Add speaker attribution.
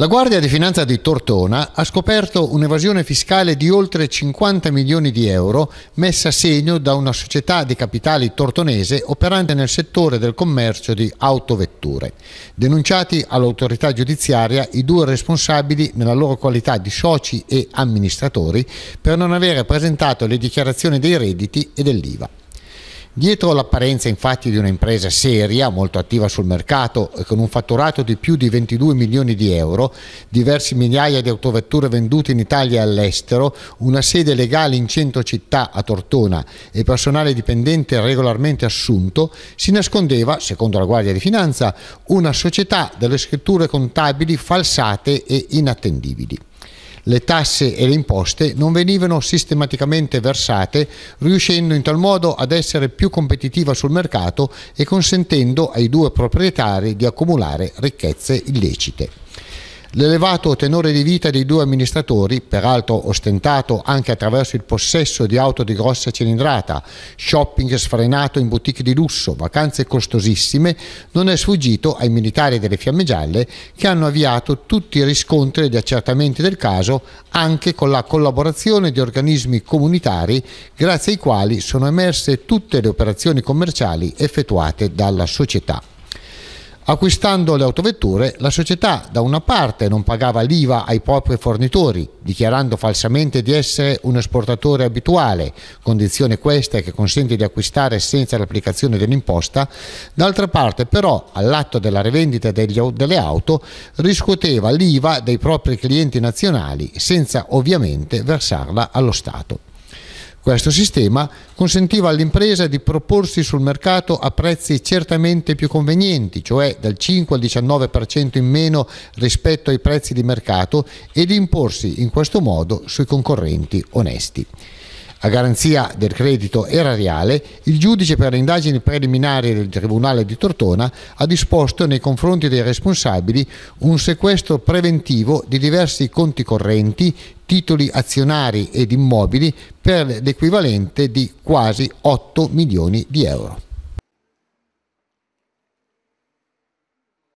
Speaker 1: La Guardia di Finanza di Tortona ha scoperto un'evasione fiscale di oltre 50 milioni di euro messa a segno da una società di capitali tortonese operante nel settore del commercio di autovetture. Denunciati all'autorità giudiziaria i due responsabili nella loro qualità di soci e amministratori per non avere presentato le dichiarazioni dei redditi e dell'IVA. Dietro l'apparenza infatti di un'impresa seria, molto attiva sul mercato e con un fatturato di più di 22 milioni di euro, diversi migliaia di autovetture vendute in Italia e all'estero, una sede legale in centro città a Tortona e personale dipendente regolarmente assunto, si nascondeva, secondo la Guardia di Finanza, una società delle scritture contabili falsate e inattendibili le tasse e le imposte non venivano sistematicamente versate, riuscendo in tal modo ad essere più competitiva sul mercato e consentendo ai due proprietari di accumulare ricchezze illecite. L'elevato tenore di vita dei due amministratori, peraltro ostentato anche attraverso il possesso di auto di grossa cilindrata, shopping sfrenato in boutique di lusso, vacanze costosissime, non è sfuggito ai militari delle Fiamme Gialle che hanno avviato tutti i riscontri e gli accertamenti del caso anche con la collaborazione di organismi comunitari grazie ai quali sono emerse tutte le operazioni commerciali effettuate dalla società. Acquistando le autovetture, la società da una parte non pagava l'IVA ai propri fornitori, dichiarando falsamente di essere un esportatore abituale, condizione questa che consente di acquistare senza l'applicazione dell'imposta, d'altra parte però all'atto della rivendita degli, delle auto riscuoteva l'IVA dei propri clienti nazionali senza ovviamente versarla allo Stato. Questo sistema consentiva all'impresa di proporsi sul mercato a prezzi certamente più convenienti, cioè dal 5 al 19% in meno rispetto ai prezzi di mercato, e di imporsi in questo modo sui concorrenti onesti. A garanzia del credito erariale, il giudice per le indagini preliminari del Tribunale di Tortona ha disposto nei confronti dei responsabili un sequestro preventivo di diversi conti correnti, titoli azionari ed immobili per l'equivalente di quasi 8 milioni di euro.